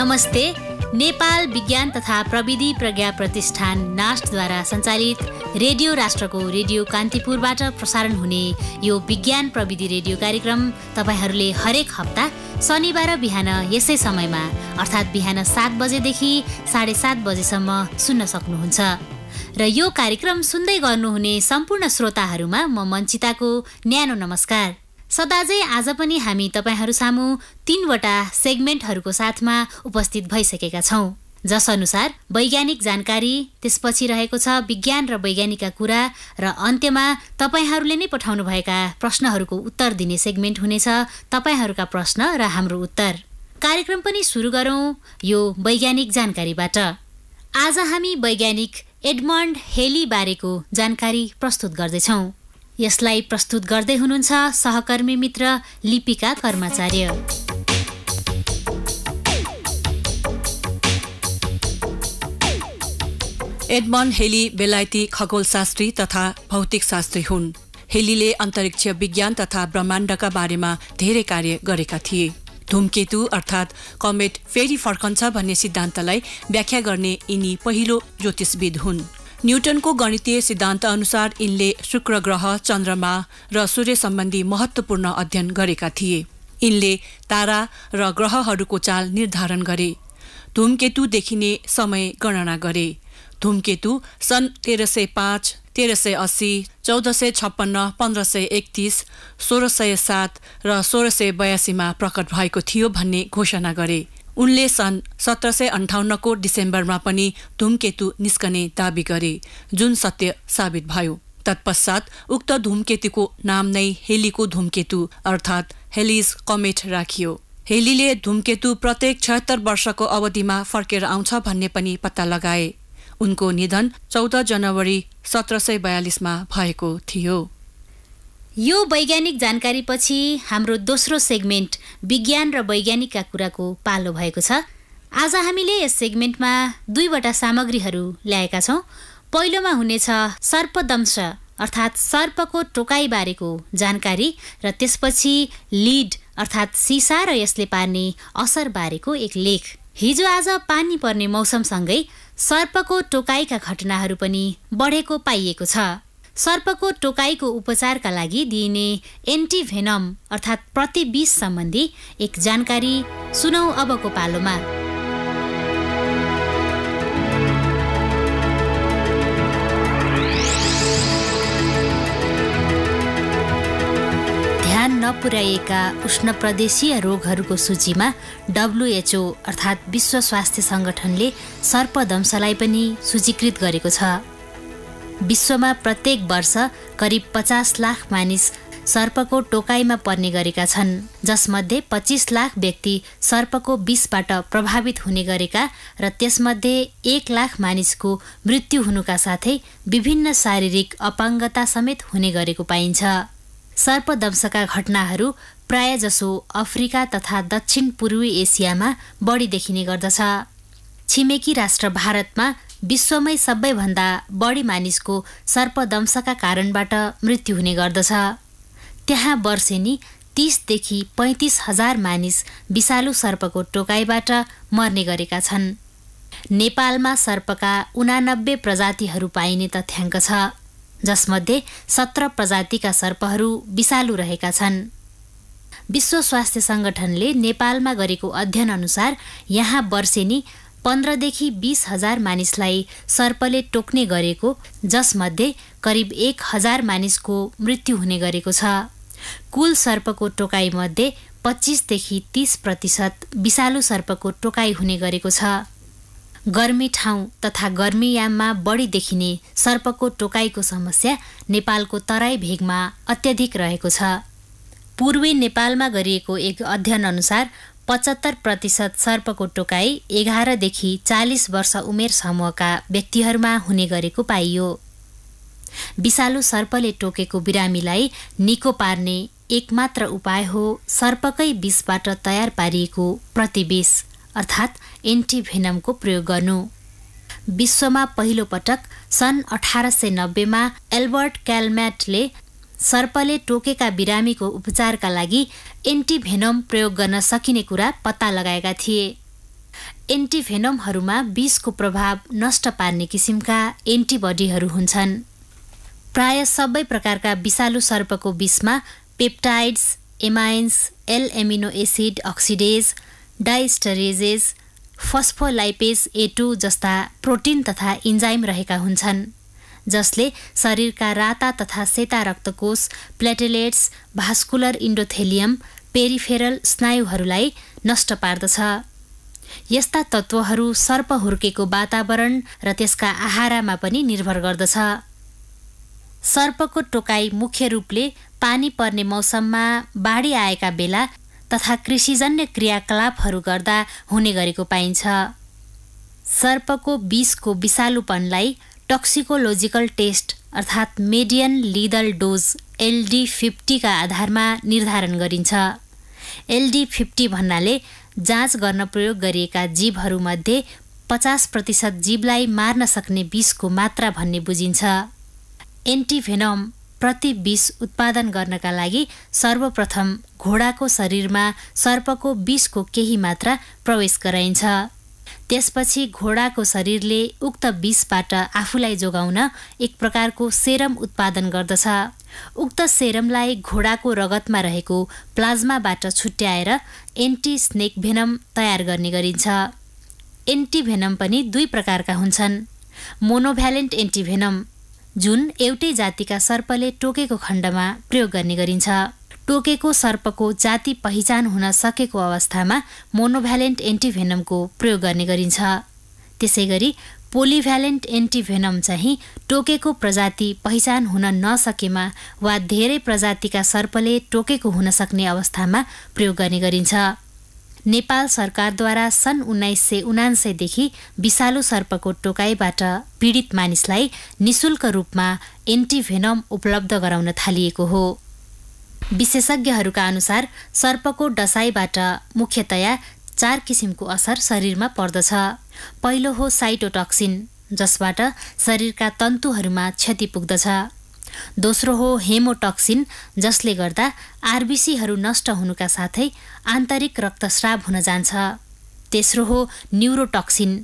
नमस्ते नेपाल विज्ञान तथा प्रविधि प्रज्ञा प्रतिष्ठान नास्टद्वारा सञ्चालित रेडियो राष्ट्रको रेडियो कान्तिपुरबाट प्रसारण हुने यो विज्ञान प्रविधि रेडियो कार्यक्रम तपाईँहरूले हरेक हप्ता शनिबार बिहान यसै समयमा अर्थात् बिहान सात बजेदेखि साढे सात बजेसम्म सुन्न सक्नुहुन्छ र यो कार्यक्रम सुन्दै गर्नुहुने सम्पूर्ण श्रोताहरूमा म मञ्चिताको न्यानो नमस्कार सदाजै आज पनि हामी तपाईँहरू सामु तीनवटा सेगमेन्टहरूको साथमा उपस्थित भइसकेका छौँ जसअनुसार वैज्ञानिक जानकारी त्यसपछि रहेको छ विज्ञान र वैज्ञानिकका कुरा र अन्त्यमा तपाईँहरूले नै पठाउनुभएका प्रश्नहरूको उत्तर दिने सेगमेन्ट हुनेछ तपाईँहरूका प्रश्न र हाम्रो उत्तर कार्यक्रम पनि सुरु गरौँ यो वैज्ञानिक जानकारीबाट आज हामी वैज्ञानिक एडमन्ड हेलीबारेको जानकारी प्रस्तुत गर्दैछौँ यसलाई प्रस्तुत गर्दै हुनुहुन्छ सहकर्मी मित्र लिपिका कर्माचार्य एडमन हेली बेलायती खगोलशास्त्री तथा भौतिकशास्त्री हुन् हेलीले अन्तरिक्ष विज्ञान तथा ब्रह्माण्डका बारेमा धेरै कार्य गरेका थिए धुमकेतु अर्थात् कमेट फेरि फर्कन्छ भन्ने सिद्धान्तलाई व्याख्या गर्ने यिनी पहिलो ज्योतिषविद हुन् न्युटनको गणितीय सिद्धान्त अनुसार यिनले शुक्र ग्रह चन्द्रमा र सूर्य सम्बन्धी महत्वपूर्ण अध्ययन गरेका थिए यिनले तारा र ग्रहहरूको चाल निर्धारण गरे धुमकेतु देखिने समय गणना गरे धुमकेतु सन् तेह्र सय पाँच तेह्र सय अस्सी चौध सय छप्पन्न पन्ध्र सय एकतिस सोह्र सय सात र सोह्र सय बयासीमा प्रकट भएको थियो भन्ने घोषणा गरे उनले सन् सत्र सय अन्ठाउन्नको डिसेम्बरमा पनि धुमकेतु निस्कने दावी गरे जुन सत्य साबित भयो तत्पश्चात उक्त धुमकेतुको नाम नै हेलीको धुमकेतु अर्थात् हेलिज कमेट राखियो हेलीले धुमकेतु प्रत्येक छयत्तर वर्षको अवधिमा फर्केर आउँछ भन्ने पनि पत्ता लगाए उनको निधन चौध जनवरी सत्र सय बयालिसमा भएको थियो यो वैज्ञानिक जानकारी पछि हाम्रो दोस्रो सेगमेन्ट विज्ञान र वैज्ञानिकका कुराको पालो भएको छ आज हामीले यस सेगमेन्टमा दुईवटा सामग्रीहरू ल्याएका छौँ पहिलोमा हुनेछ सर्पदंश अर्थात् सर्पको टोकाइबारेको जानकारी र त्यसपछि लिड अर्थात् सिसा र यसले पार्ने असरबारेको एक लेख हिजो आज पानी पर्ने मौसमसँगै सर्पको टोकाइका घटनाहरू पनि बढेको पाइएको छ सर्पको टोकाइको उपचारका लागि दिइने एन्टिभेनम अर्थात् प्रतिविष सम्बन्धी एक जानकारी सुनौ अबको पालोमा ध्यान नपुर्याइएका उष्ण प्रदेशीय रोगहरूको सूचीमा डब्लुएचओ अर्थात् विश्व स्वास्थ्य सङ्गठनले सर्पदंशलाई पनि सूचीकृत गरेको छ विश्वमा प्रत्येक वर्ष करिब पचास लाख मानिस सर्पको टोकाइमा पर्ने गरेका छन् जसमध्ये पच्चिस लाख व्यक्ति सर्पको विषबाट प्रभावित हुने गरेका र त्यसमध्ये एक लाख मानिसको मृत्यु हुनुका साथै विभिन्न शारीरिक अपाङ्गता समेत हुने गरेको पाइन्छ सर्पदंशका घटनाहरू प्रायजसो अफ्रिका तथा दक्षिण पूर्वी एसियामा बढी देखिने गर्दछ छिमेकी राष्ट्र भारतमा विश्वमै सबैभन्दा बढी मानिसको सर्पदंशका कारणबाट मृत्यु हुने गर्दछ त्यहाँ वर्षेनी तिसदेखि पैँतिस हजार मानिस विषालु सर्पको टोकाइबाट मर्ने गरेका छन् नेपालमा सर्पका उनानब्बे प्रजातिहरू पाइने तथ्याङ्क छ जसमध्ये सत्र प्रजातिका सर्पहरू विषालु रहेका छन् विश्व स्वास्थ्य सङ्गठनले नेपालमा गरेको अध्ययन अनुसार यहाँ वर्षेनी पन्ध्रदेखि बिस हजार मानिसलाई सर्पले टोक्ने गरेको जसमध्ये करिब एक हजार मानिसको मृत्यु हुने गरेको छ कुल सर्पको टोकाइमध्ये पच्चिसदेखि तिस प्रतिशत विषालु सर्पको टोकाइ हुने गरेको छ गर्मी ठाउँ तथा गर्मीयाममा बढी देखिने सर्पको टोकाइको समस्या नेपालको तराई भेगमा अत्यधिक रहेको छ पूर्वी नेपालमा गरिएको एक अध्ययनअनुसार पचहत्तर प्रतिशत सर्पको टोकाई एघारदेखि चालिस वर्ष उमेर समूहका व्यक्तिहरूमा हुने गरेको पाइयो विषालु सर्पले टोकेको बिरामीलाई निको पार्ने एकमात्र उपाय हो सर्पकै विषबाट तयार पारिएको प्रतिवेश अर्थात् एन्टिभेनमको प्रयोग गर्नु विश्वमा पहिलो पटक सन् अठार सय नब्बेमा एल्बर्ट क्यालम्याटले सर्पले टोकेका बिरामीको उपचारका लागि एन्टिभेनम प्रयोग गर्न सकिने कुरा पत्ता लगाएका थिए एन्टिभेनमहरूमा विषको प्रभाव नष्ट पार्ने किसिमका एन्टिबडीहरू हुन्छन् प्राय सबै प्रकारका विषालु सर्पको विषमा peptides amines L amino acid oxidase diesterases phospholipase A two जस्ता प्रोटिन तथा इन्जाइम रहेका हुन्छन् जसले शरीरका राता तथा सेता रक्तकोष प्लेटेलेट्स भास्कुलर इन्डोथेलियम पेरिफेरल स्नायुहरूलाई नष्ट पार्दछ यस्ता तत्त्वहरू सर्प हुर्केको वातावरण र त्यसका आहारामा पनि निर्भर गर्दछ सर्पको टोकाई मुख्य रूपले पानी पर्ने मौसममा बाढी आएका बेला तथा कृषिजन्य क्रियाकलापहरू गर्दा हुने गरेको पाइन्छ सर्पको विषको विषालुपनलाई टक्सिकोलोजिकल टेस्ट अर्थात् मेडियन लिदल डोज एलडी फिफ्टीका आधारमा निर्धारण गरिन्छ एलडी फिफ्टी भन्नाले जाँच गर्न प्रयोग गरिएका जीवहरूमध्ये पचास प्रतिशत जीवलाई मार्न सक्ने विषको मात्रा भन्ने बुझिन्छ एन्टिभेनम प्रति विष उत्पादन गर्नका लागि सर्वप्रथम घोडाको शरीरमा सर्पको विषको केही मात्रा प्रवेश गराइन्छ त्यसपछि घोडाको शरीरले उक्त विषबाट आफूलाई जोगाउन एक प्रकारको सेरम उत्पादन गर्दछ उक्त सेरमलाई घोडाको रगतमा रहेको प्लाज्माबाट छुट्याएर एन्टी स्नेक भेनम तयार गर्ने गरिन्छ भेनम पनि दुई प्रकारका हुन्छन् मोनोभ्यालेन्ट भेनम जुन एउटै जातिका सर्पले टोकेको खण्डमा प्रयोग गर्ने गरिन्छ टोकेको सर्पको जाति पहिचान हुन सकेको अवस्थामा मोनोभ्यालेन्ट एन्टिभेनमको प्रयोग गर्ने गरिन्छ त्यसै गरी पोलिभ्यालेन्ट एन्टिभेनम चाहिँ टोकेको प्रजाति पहिचान हुन नसकेमा वा धेरै प्रजातिका सर्पले टोकेको हुन सक्ने अवस्थामा प्रयोग गर्ने गरिन्छ नेपाल सरकारद्वारा सन् उन्नाइस सय उनान्सयदेखि विषालु सर्पको टोकाइबाट पीडित मानिसलाई निशुल्क रूपमा एन्टिभेनम उपलब्ध गराउन थालिएको हो विशेषज्ञहरूका अनुसार सर्पको डसाईबाट मुख्यतया चार किसिमको असर शरीरमा पर्दछ पहिलो हो साइटोटक्सिन जसबाट शरीरका तन्तुहरूमा क्षति पुग्दछ दोस्रो हो हेमोटक्सिन जसले गर्दा आरबिसीहरू नष्ट हुनुका साथै आन्तरिक रक्तस्राव हुन जान्छ तेस्रो हो न्युरोटक्सिन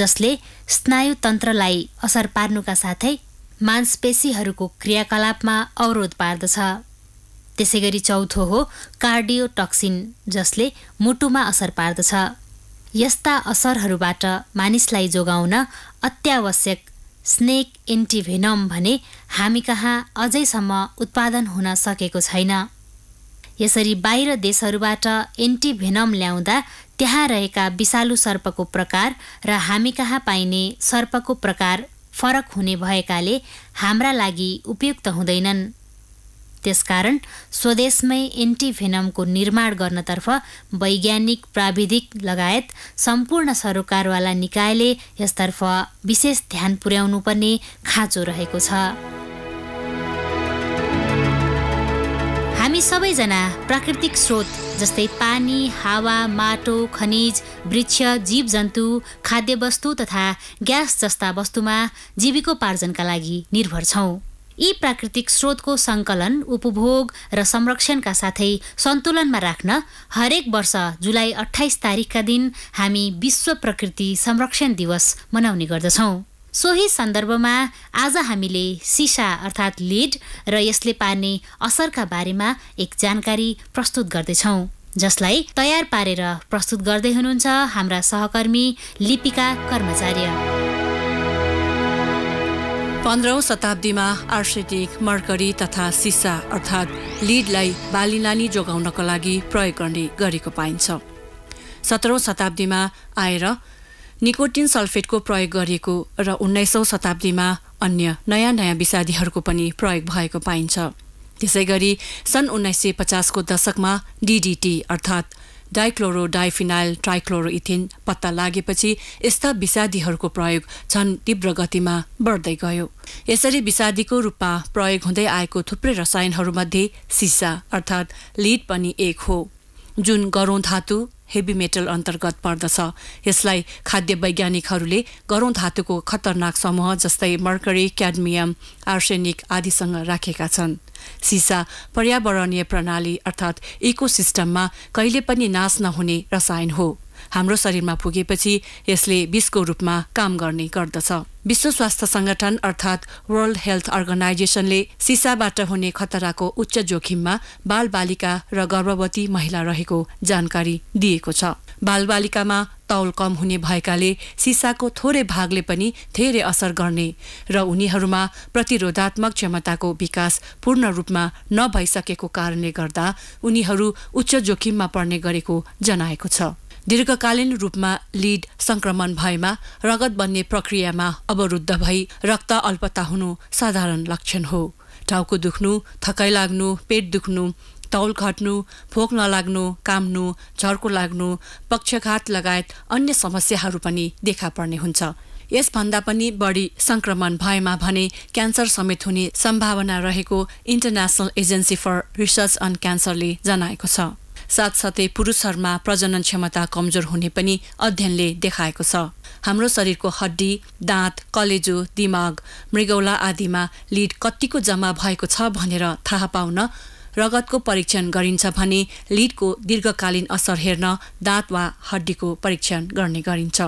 जसले स्नायुतन्त्रलाई असर पार्नुका साथै मांसपेशीहरूको क्रियाकलापमा अवरोध पार्दछ त्यसै गरी चौथो हो कार्डियोटक्सिन जसले मुटुमा असर पार्दछ यस्ता असरहरूबाट मानिसलाई जोगाउन अत्यावश्यक स्नेक एन्टिभेनम भने हामी कहाँ अझैसम्म उत्पादन हुन सकेको छैन यसरी बाहिर देशहरूबाट एन्टिभेनम ल्याउँदा त्यहाँ रहेका विषालु सर्पको प्रकार र हामी कहाँ पाइने सर्पको प्रकार फरक हुने भएकाले हाम्रा लागि उपयुक्त हुँदैनन् त्यसकारण स्वदेशमै एन्टिभेनमको निर्माण गर्नतर्फ वैज्ञानिक प्राविधिक लगायत सम्पूर्ण सरोकारवाला निकायले यसतर्फ विशेष ध्यान पुर्याउनुपर्ने खाँचो रहेको छ हामी सबैजना प्राकृतिक स्रोत जस्तै पानी हावा माटो खनिज वृक्ष जीवजन्तु खाद्यवस्तु तथा ग्यास जस्ता वस्तुमा जीविकोपार्जनका लागि निर्भर छौँ यी प्राकृतिक स्रोतको सङ्कलन उपभोग र संरक्षणका साथै सन्तुलनमा राख्न हरेक वर्ष जुलाई अठाइस तारिकका दिन हामी विश्व प्रकृति संरक्षण दिवस मनाउने गर्दछौँ सोही सन्दर्भमा आज हामीले सिसा अर्थात् लिड र यसले पार्ने असरका बारेमा एक जानकारी प्रस्तुत गर्दैछौँ जसलाई तयार पारेर प्रस्तुत गर्दै हुनुहुन्छ हाम्रा सहकर्मी लिपिका कर्मचारी पन्ध्रौँ शताब्दीमा आर्सेटिक मर्करी तथा सिसा अर्थात् लिडलाई बाली बालिनानी जोगाउनको लागि प्रयोग गर्ने गरेको पाइन्छ सत्रौँ शताब्दीमा आएर निकोटिन सल्फेटको प्रयोग गरिएको र उन्नाइसौँ शताब्दीमा अन्य नयाँ नयाँ विषादीहरूको पनि प्रयोग भएको पाइन्छ त्यसै गरी सन् उन्नाइस सय पचासको दशकमा डिडिटी अर्थात् डाइक्लोरो डाइफिनाइल ट्राइक्लोरो इथिन पत्ता लागेपछि यस्ता विषादीहरूको प्रयोग झन् तीव्र गतिमा बढ्दै गयो यसरी विषादीको रूपमा प्रयोग हुँदै आएको थुप्रै रसायनहरूमध्ये सिसा अर्थात् लिड पनि एक हो जुन गरौँ धातु हेभी मेटल अन्तर्गत पर्दछ यसलाई खाद्य वैज्ञानिकहरूले गरौँ धातुको खतरनाक समूह जस्तै मर्करी क्याडमियम आर्सेनिक आदिसँग राखेका छन् सिसा पर्यावरणीय प्रणाली अर्थात् इकोसिस्टममा कहिले पनि नाश नहुने रसायन हो हाम्रो शरीरमा पुगेपछि यसले विषको रूपमा काम गर्ने गर्दछ विश्व स्वास्थ्य सङ्गठन अर्थात् वर्ल्ड हेल्थ अर्गनाइजेसनले सिसाबाट हुने खतराको उच्च जोखिममा बालबालिका र गर्भवती महिला रहेको जानकारी दिएको छ बालबालिकामा तौल कम हुने भएकाले सिसाको थोरै भागले पनि धेरै असर गर्ने र उनीहरूमा प्रतिरोधात्मक क्षमताको विकास पूर्ण रूपमा नभइसकेको कारणले गर्दा उनीहरू उच्च जोखिममा पर्ने गरेको जनाएको छ दीर्घकालीन रूपमा लिड संक्रमण भएमा रगत बन्ने प्रक्रियामा अवरुद्ध भई रक्त अल्पता हुनु साधारण लक्षण हो टाउको दुख्नु थकाइ लाग्नु पेट दुख्नु तौल खट्नु भोक नलाग्नु काम्नु झर्को लाग्नु पक्षघात लगायत अन्य समस्याहरू पनि देखा पर्ने हुन्छ यसभन्दा पनि बढी संक्रमण भएमा भने क्यान्सर समेत हुने सम्भावना रहेको international agency for research on क्यान्सरले जनाएको छ साथसाथै पुरुषहरूमा प्रजनन क्षमता कमजोर हुने पनि अध्ययनले देखाएको छ हाम्रो शरीरको हड्डी दाँत कलेजो दिमाग मृगौला आदिमा लिड कत्तिको जम्मा भएको छ भनेर थाहा पाउन रगतको परीक्षण गरिन्छ भने लिडको दीर्घकालीन असर हेर्न दाँत वा हड्डीको परीक्षण गर्ने गरिन्छ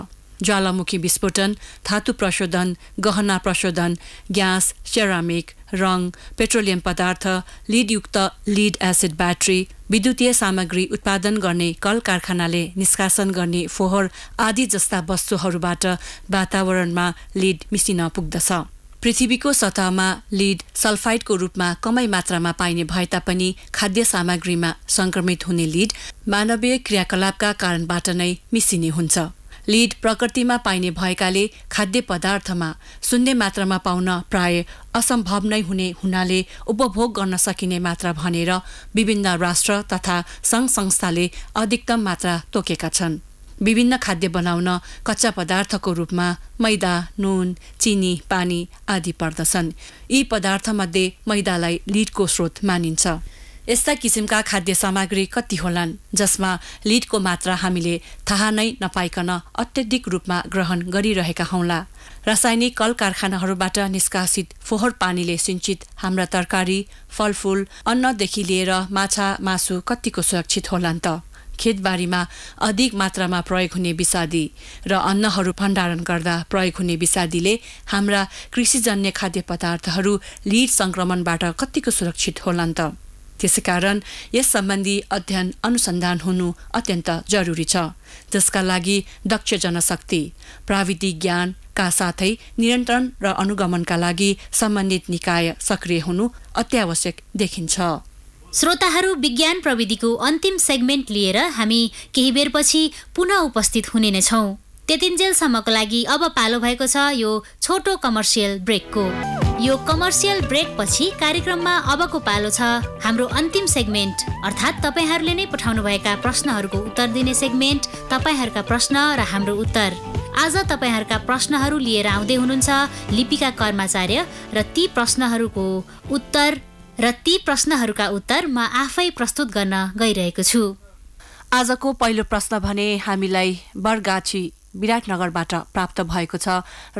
ज्वालामुखी विस्फोटन धातु प्रशोधन गहना प्रशोधन ग्यास सेरामिक रङ पेट्रोलियम पदार्थ लिडयुक्त लिड एसिड ब्याट्री विद्युतीय सामग्री उत्पादन गर्ने कल कारखानाले निष्कासन गर्ने फोहोर आदि जस्ता वस्तुहरूबाट वातावरणमा लिड मिसिन पुग्दछ पृथ्वीको सतहमा लिड सल्फाइडको रूपमा कमै मात्रामा पाइने भए तापनि खाद्य सामग्रीमा संक्रमित हुने लिड मानवीय क्रियाकलापका कारणबाट नै मिसिने हुन्छ लिड प्रकृतिमा पाइने भएकाले खाद्य पदार्थमा शून्य मात्रामा पाउन प्राय असम्भव नै हुने हुनाले उपभोग गर्न सकिने मात्रा भनेर विभिन्न राष्ट्र तथा सङ्घ संस्थाले अधिकतम मात्रा तोकेका छन् विभिन्न खाद्य बनाउन कच्चा पदार्थको रूपमा मैदा नुन चिनी पानी आदि पर्दछन् यी पदार्थमध्ये मैदालाई लिडको स्रोत मानिन्छ यस्ता किसिमका खाद्य सामग्री कति होलान् जसमा लिडको मात्रा हामीले थाहा नै नपाइकन अत्यधिक रूपमा ग्रहण गरिरहेका हौँला रासायनिक कल कारखानाहरूबाट निष्कासित फोहोर पानीले सिंचित हाम्रा तरकारी फलफुल अन्नदेखि लिएर माछा मासु कतिको सुरक्षित होलान् त खेतबारीमा अधिक मात्रामा प्रयोग हुने विषादी र अन्नहरू भण्डारण गर्दा प्रयोग हुने विषादीले हाम्रा कृषिजन्य खाद्य पदार्थहरू लिड सङ्क्रमणबाट कत्तिको सुरक्षित होलान् त त्यसकारण यस सम्बन्धी अध्ययन अनुसन्धान हुनु अत्यन्त जरुरी छ जसका लागि दक्ष जनशक्ति प्राविधिक ज्ञानका साथै नियन्त्रण र अनुगमनका लागि सम्बन्धित निकाय सक्रिय हुनु अत्यावश्यक देखिन्छ श्रोताहरू विज्ञान प्रविधिको अन्तिम सेगमेन्ट लिएर हामी केही बेरपछि पुनः उपस्थित हुने नै छौँ त्यतिन्जेलसम्मको लागि अब पालो भएको छ यो छोटो कमर्सियल ब्रेकको यो कमर्सियल ब्रेकपछि कार्यक्रममा अबको पालो छ हाम्रो अन्तिम सेगमेन्ट अर्थात् तपाईँहरूले नै पठाउनुभएका प्रश्नहरूको उत्तर दिने सेगमेन्ट तपाईँहरूका प्रश्न र हाम्रो उत्तर आज तपाईँहरूका प्रश्नहरू लिएर आउँदै हुनुहुन्छ लिपिका कर्माचार्य र ती प्रश्नहरूको उत्तर र ती प्रश्नहरूका उत्तर म आफै प्रस्तुत गर्न गइरहेको छु आजको पहिलो प्रश्न भने हामीलाई बरगाछी विराटनगरबाट प्राप्त भएको छ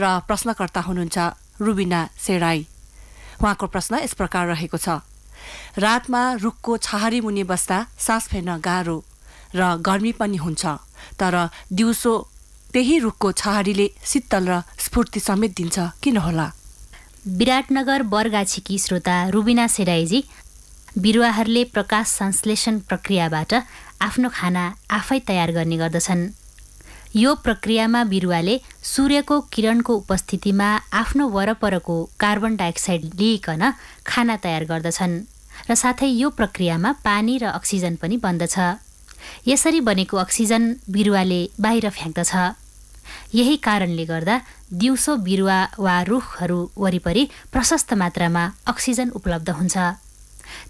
र प्रश्नकर्ता हुनुहुन्छ रुबिना सेराई उहाँको प्रश्न यस प्रकार रहेको छ रातमा रुखको छहारी मुनि बस्दा सास फेर्न गाह्रो र गर्मी पनि हुन्छ तर दिउँसो त्यही रुखको छहारीले शीतल र स्फूर्ति समेत दिन्छ किन होला विराटनगर बर्गाछिकी श्रोता रुबिना सेडाईजी बिरुवाहरूले प्रकाश संश्लेषण प्रक्रियाबाट आफ्नो खाना आफै तयार गर्ने गर्दछन् यो प्रक्रियामा बिरुवाले सूर्यको किरणको उपस्थितिमा आफ्नो वरपरको कार्बन डाइअक्साइड लिइकन खाना तयार गर्दछन् र साथै यो प्रक्रियामा पानी र अक्सिजन पनि बन्दछ यसरी बनेको अक्सिजन बिरुवाले बाहिर फ्याँक्दछ यही कारणले गर्दा दिउँसो बिरुवा वा रुखहरू वरिपरि प्रशस्त मात्रामा अक्सिजन उपलब्ध हुन्छ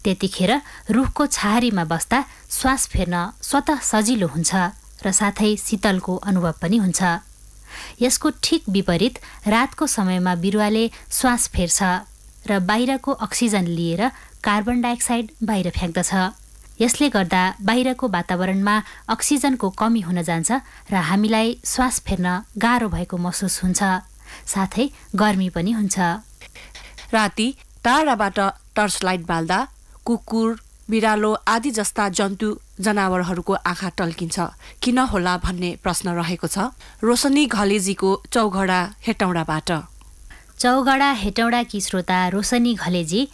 त्यतिखेर रुखको छहारीमा बस्दा श्वास फेर्न स्वत सजिलो हुन्छ र साथै शीतलको अनुभव पनि हुन्छ यसको ठिक विपरीत रातको समयमा बिरुवाले श्वास फेर्छ र बाहिरको अक्सिजन लिएर कार्बन डाइअक्साइड बाहिर फ्याँक्दछ यसले गर्दा बाहिरको वातावरणमा अक्सिजनको कमी हुन जान्छ र हामीलाई श्वास फेर्न गाह्रो भएको महसुस हुन्छ साथै गर्मी पनि हुन्छ राति टाढाबाट टर्च लाइट बाल्दा कुकुर बिरालो आदि जस्ता जन्तु जनावरहरूको आँखा टल्किन्छ किन होला भन्ने प्रश्न रहेको छ रोशनी घलेजीको चौघडा हेटौँडाबाट चौघडा कि श्रोता रोशनी घलेजी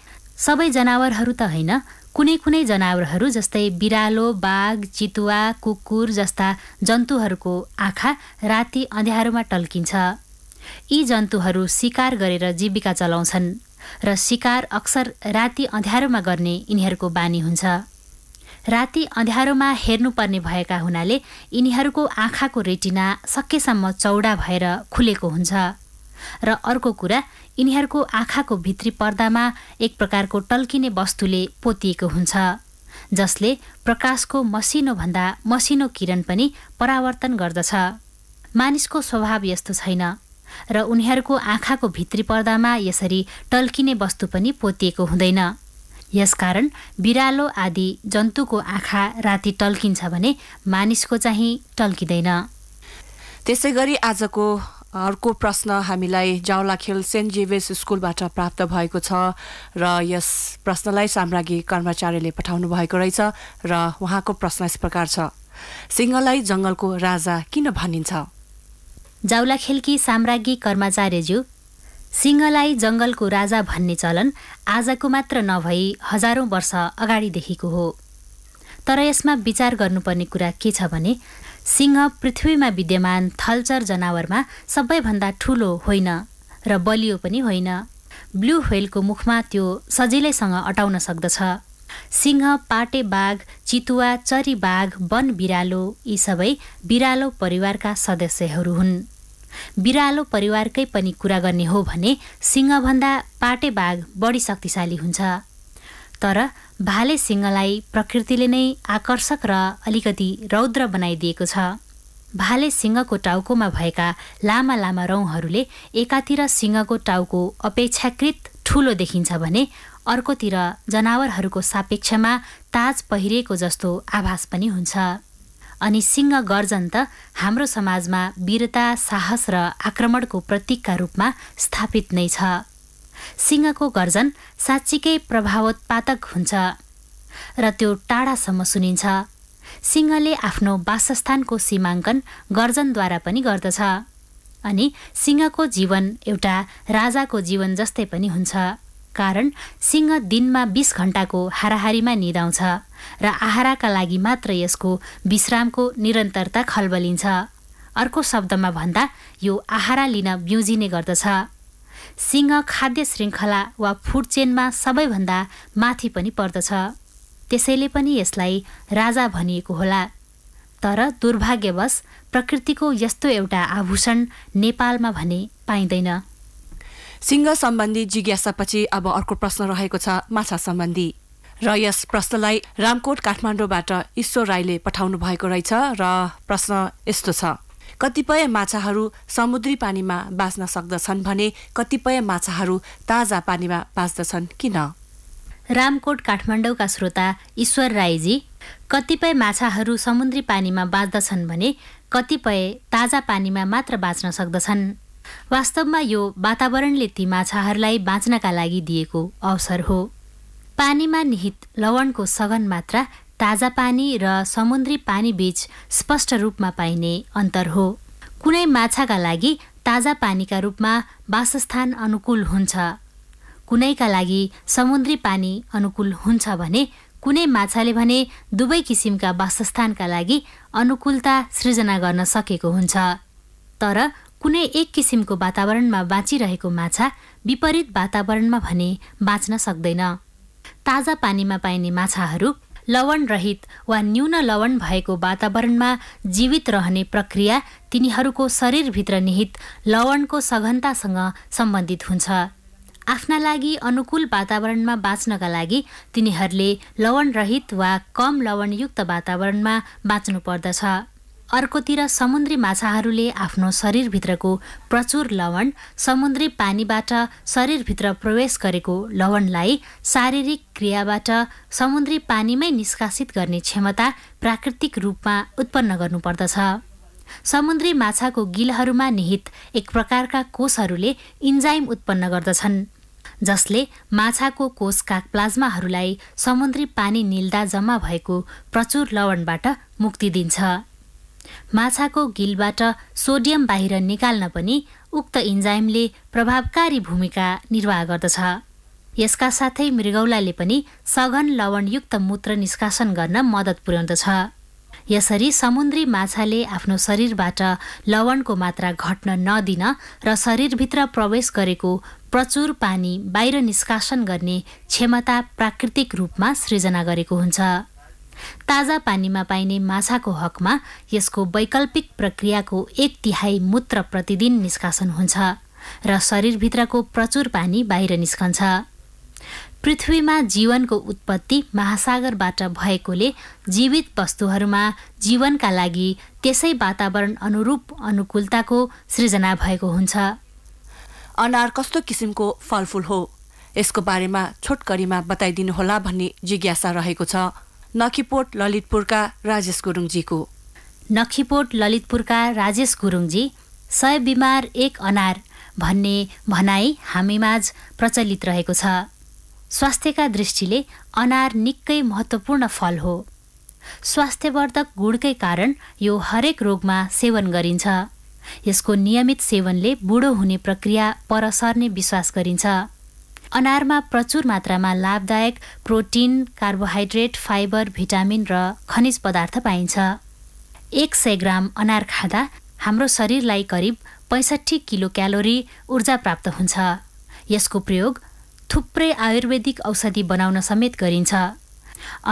सबै जनावरहरू त होइन कुनै कुनै जनावरहरू जस्तै बिरालो बाघ चितुवा कुकुर जस्ता जन्तुहरूको आँखा राति अँध्यारोमा टल्किन्छ यी जन्तुहरू सिकार गरेर जीविका चलाउँछन् र शिकार अक्सर राति अँध्यारोमा गर्ने यिनीहरूको बानी हुन्छ राति अँध्यारोमा हेर्नुपर्ने भएका हुनाले यिनीहरूको आँखाको रेटिना सकेसम्म चौडा भएर खुलेको हुन्छ र अर्को कुरा यिनीहरूको आँखाको भित्री पर्दामा एक प्रकारको टल्किने वस्तुले पोतिएको हुन्छ जसले प्रकाशको मसिनोभन्दा मसिनो किरण पनि परावर्तन गर्दछ मानिसको स्वभाव यस्तो छैन र उनीहरूको आँखाको भित्री पर्दामा यसरी टल्किने वस्तु पनि पोतिएको हुँदैन यसकारण बिरालो आदि जन्तुको आँखा राति टल्किन्छ भने मानिसको चाहिँ टल्किँदैन त्यसै गरी आजको अर्को प्रश्न हामीलाई जाउलाखेल सेन्ट जेभेस स्कुलबाट प्राप्त भएको छ र यस प्रश्नलाई साम्राज्ञी कर्मचारीले पठाउनु भएको रहेछ र उहाँको प्रश्न यस प्रकार छ सिंहलाई जङ्गलको राजा किन भनिन्छ जाउलाखेलकी साम्राज्ञी कर्मचार्यज्यू सिंहलाई जङ्गलको राजा भन्ने चलन आजको मात्र नभई हजारौँ वर्ष अगाडिदेखिको हो तर यसमा विचार गर्नुपर्ने कुरा के छ भने सिंह पृथ्वीमा विद्यमान थलचर जनावरमा सबैभन्दा ठुलो होइन र बलियो पनि होइन ब्लु व्हेलको मुखमा त्यो सजिलैसँग अटाउन सक्दछ सिंह पाटे बाघ चितुवा चरी बाघ वन बिरालो यी सबै बिरालो परिवारका सदस्यहरू हुन् बिरालो परिवारकै पनि कुरा गर्ने हो भने सिंहभन्दा पाटे बाघ बढी शक्तिशाली हुन्छ तर भाले सिंहलाई प्रकृतिले नै आकर्षक र अलिकति रौद्र बनाइदिएको छ भाले सिंहको टाउकोमा भएका लामा लामा रौँहरूले एकातिर सिंहको टाउको अपेक्षाकृत ठुलो देखिन्छ भने अर्कोतिर जनावरहरूको सापेक्षमा ताज पहिरिएको जस्तो आभास पनि हुन्छ अनि सिंह गर्जन त हाम्रो समाजमा वीरता साहस र आक्रमणको प्रतीकका रूपमा स्थापित नै छ सिंहको गर्जन साँच्चीकै प्रभावोत्पादक हुन्छ र त्यो टाढासम्म सुनिन्छ सिंहले आफ्नो वासस्थानको सीमाङ्कन गर्जनद्वारा पनि गर्दछ अनि सिंहको जीवन एउटा राजाको जीवन जस्तै पनि हुन्छ कारण सिंह दिनमा बिस घन्टाको हाराहारीमा निदाउँछ र आहाराका लागि मात्र यसको विश्रामको निरन्तरता खलबलिन्छ अर्को शब्दमा भन्दा यो आहारा लिन ब्युजिने गर्दछ सिंह खाद्य श्रृङ्खला वा फुड चेनमा सबैभन्दा माथि पनि पर्दछ त्यसैले पनि यसलाई राजा भनिएको होला तर दुर्भाग्यवश प्रकृतिको यस्तो एउटा आभूषण नेपालमा भने पाइँदैन सिंह सम्बन्धी जिज्ञासापछि अब अर्को प्रश्न रहेको छ माछा सम्बन्धी र यस प्रश्नलाई रामकोट काठमाडौँबाट ईश्वर राईले पठाउनु भएको रहेछ र प्रश्न यस्तो छ कतिपय माछाहरू समुद्री पानीमा बाँच्न सक्दछन् भने कतिपय माछाहरू ताजा पानीमा बाँच्दछन् किन रामकोट काठमाडौँका श्रोता ईश्वर राईजी कतिपय माछाहरू समुद्री पानीमा बाँच्दछन् भने कतिपय ताजा पानीमा मात्र बाँच्न सक्दछन् वास्तवमा यो वातावरणले ती माछाहरूलाई बाँच्नका लागि दिएको अवसर हो पानीमा निहित लवणको सघन मात्रा ताजा पानी र समुद्री पानी बीच स्पष्ट रूपमा पाइने अन्तर हो कुनै माछाका लागि ताजा पानीका रूपमा वासस्थान अनुकूल हुन्छ कुनैका लागि समुद्री पानी अनुकूल हुन्छ भने कुनै माछाले भने दुवै किसिमका वासस्थानका लागि अनुकूलता सृजना गर्न सकेको हुन्छ तर कुनै एक किसिमको वातावरणमा बाँचिरहेको माछा विपरीत वातावरणमा भने बाँच्न सक्दैन ताजा पानीमा पाइने माछाहरू लवणरहित वा न्यून लवण भएको वातावरणमा जीवित रहने प्रक्रिया तिनीहरूको शरीरभित्र निहित लवणको सघनतासँग सम्बन्धित हुन्छ आफ्ना लागि अनुकूल वातावरणमा बाँच्नका लागि तिनीहरूले लवणरहित वा कम लवणयुक्त वातावरणमा बाँच्नुपर्दछ अर्कोतिर समुद्री माछाहरूले आफ्नो शरीरभित्रको प्रचुर लवण समुद्री पानीबाट शरीरभित्र प्रवेश गरेको लवणलाई शारीरिक क्रियाबाट समुद्री पानीमै निष्कासित गर्ने क्षमता प्राकृतिक रूपमा उत्पन्न गर्नुपर्दछ समुद्री माछाको गिलहरूमा निहित एक प्रकारका कोषहरूले इन्जाइम उत्पन्न गर्दछन् जसले माछाको कोषका प्लाज्माहरूलाई समुद्री पानी निल्दा जम्मा भएको प्रचुर लवणबाट मुक्ति दिन्छ माछाको गिलबाट सोडियम बाहिर निकाल्न पनि उक्त इन्जाइमले प्रभावकारी भूमिका निर्वाह गर्दछ यसका साथै मृगौलाले पनि सघन लवणयुक्त मूत्र निष्कासन गर्न मद्दत पुर्याउँदछ यसरी समुद्री माछाले आफ्नो शरीरबाट लवणको मात्रा घट्न नदिन र शरीरभित्र प्रवेश गरेको प्रचुर पानी बाहिर निष्कासन गर्ने क्षमता प्राकृतिक रूपमा सृजना गरेको हुन्छ ताजा पानीमा पाइने माछाको हकमा यसको वैकल्पिक प्रक्रियाको एक तिहाई मूत्र प्रतिदिन निष्कासन हुन्छ र शरीरभित्रको प्रचुर पानी बाहिर निस्कन्छ पृथ्वीमा जीवनको उत्पत्ति महासागरबाट भएकोले जीवित वस्तुहरूमा जीवनका लागि त्यसै वातावरण अनुरूप अनुकूलताको सृजना भएको हुन्छ अनार कस्तो किसिमको फलफुल हो यसको बारेमा छोटकरीमा बताइदिनुहोला भन्ने जिज्ञासा रहेको छ नखिपोट ललितपुरका राजेश गुरुङजीको नखिपोट ललितपुरका राजेश गुरुङजी सय बिमार एक अनार भन्ने भनाइ हामीमाझ प्रचलित रहेको छ स्वास्थ्यका दृष्टिले अनार निकै महत्त्वपूर्ण फल हो स्वास्थ्यवर्धक गुणकै कारण यो हरेक रोगमा सेवन गरिन्छ यसको नियमित सेवनले बुढो हुने प्रक्रिया परसर्ने विश्वास गरिन्छ अनारमा प्रचुर मात्रामा लाभदायक प्रोटिन कार्बोहाइड्रेट फाइबर भिटामिन र खनिज पदार्थ पाइन्छ एक सय ग्राम अनार खाँदा हाम्रो शरीरलाई करिब पैँसठी किलो क्यालोरी ऊर्जा प्राप्त हुन्छ यसको प्रयोग थुप्रै आयुर्वेदिक औषधि बनाउन समेत गरिन्छ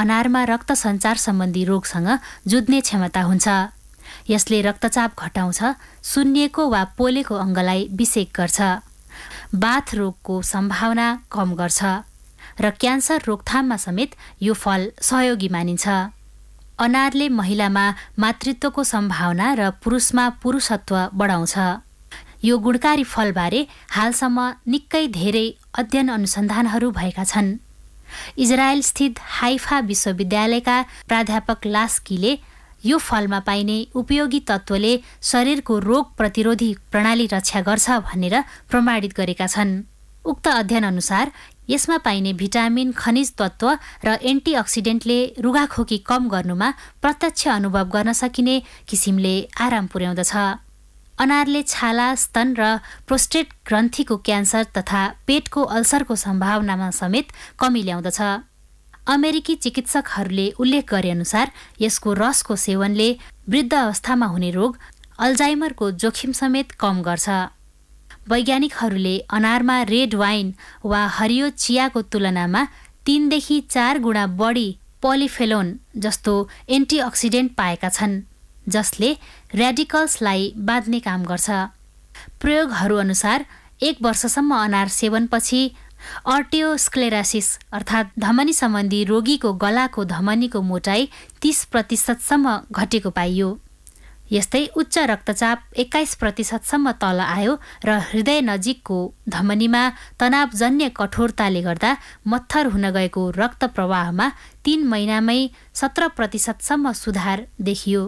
अनारमा रक्त सञ्चार सम्बन्धी रोगसँग जुझ्ने क्षमता हुन्छ यसले रक्तचाप घटाउँछ सुन्निएको वा पोलेको अङ्गलाई विषेक गर्छ बाथ रोगको सम्भावना कम गर्छ र क्यान्सर रोकथाममा समेत यो फल सहयोगी मानिन्छ अनारले महिलामा मातृत्वको सम्भावना र पुरुषमा पुरुषत्व बढाउँछ यो गुणकारी फलबारे हालसम्म निकै धेरै अध्ययन अनुसन्धानहरू भएका छन् इजरायलस्थित हाइफा विश्वविद्यालयका प्राध्यापक लास्कीले यो फलमा पाइने उपयोगी तत्त्वले शरीरको रोग प्रतिरोधी प्रणाली रक्षा गर्छ भनेर प्रमाणित गरेका छन् उक्त अध्ययनअनुसार यसमा पाइने भिटामिन खनिज तत्त्व र एन्टिअक्सिडेन्टले रुगाखोकी कम गर्नुमा प्रत्यक्ष अनुभव गर्न सकिने किसिमले आराम पुर्याउँदछ अनारले छाला स्तन र प्रोस्टेट ग्रन्थीको क्यान्सर तथा पेटको अल्सरको सम्भावनामा समेत कमी ल्याउँदछ अमेरिकी चिकित्सकहरूले उल्लेख गरे अनुसार यसको रसको सेवनले वृद्ध अवस्थामा हुने रोग अल्जाइमरको जोखिम समेत कम गर्छ वैज्ञानिकहरूले अनारमा रेड वाइन वा हरियो चियाको तुलनामा तिनदेखि चार गुणा बढी पोलिफेलोन जस्तो एन्टिअक्सिडेन्ट पाएका छन् जसले रेडिकल्सलाई बाँध्ने काम गर्छ प्रयोगहरू अनुसार एक वर्षसम्म अनार सेवनपछि अर्टियोस्क्लेरासिस अर्थात् धमनी सम्बन्धी रोगीको गलाको धमनीको मोटाइ तिस प्रतिशतसम्म घटेको पाइयो यस्तै उच्च रक्तचाप एक्काइस प्रतिशतसम्म तल आयो र हृदय नजिकको धमनीमा तनावजन्य कठोरताले गर्दा मत्थर हुन गएको रक्त प्रवाहमा तिन महिनामै सत्र प्रतिशतसम्म सुधार देखियो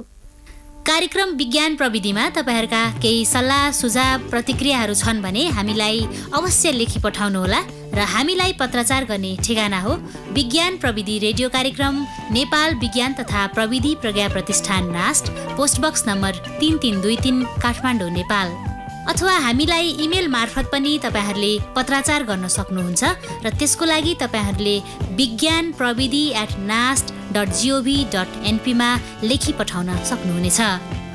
कार्यक्रम विज्ञान प्रविधिमा तपाईँहरूका केही सल्लाह सुझाव प्रतिक्रियाहरू छन् भने हामीलाई अवश्य लेखी पठाउनुहोला र हामीलाई पत्राचार गर्ने ठेगाना हो विज्ञान प्रविधि रेडियो कार्यक्रम नेपाल विज्ञान तथा प्रविधि प्रज्ञा प्रतिष्ठान नास्ट पोस्टबक्स नम्बर तिन तिन दुई तिन काठमाडौँ नेपाल अथवा हामीलाई इमेल मार्फत पनि तपाईँहरूले पत्राचार गर्न सक्नुहुन्छ र त्यसको लागि तपाईँहरूले विज्ञान प्रविधि at NAST dot G O V dot एनपीमा लेखी पठाउन सक्नुहुनेछ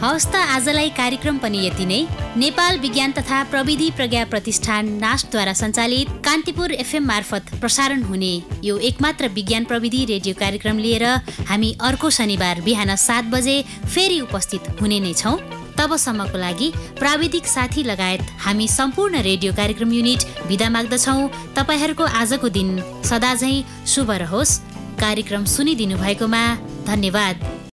हवस् त आजलाई कार्यक्रम पनि यति नै नेपाल विज्ञान तथा प्रविधि प्रज्ञा प्रतिष्ठान नास्टद्वारा सञ्चालित कान्तिपुर एफएम मार्फत प्रसारण हुने यो एकमात्र विज्ञान प्रविधि रेडियो कार्यक्रम लिएर हामी अर्को शनिबार बिहान सात बजे फेरि उपस्थित हुने नै छौँ तबसम्मको लागि प्राविधिक साथी लगायत हामी सम्पूर्ण रेडियो कार्यक्रम युनिट विदा माग्दछौ तपाईँहरूको आजको दिन सदा शुभ रहोस् कार्यक्रम सुनिदिनु भएकोमा धन्यवाद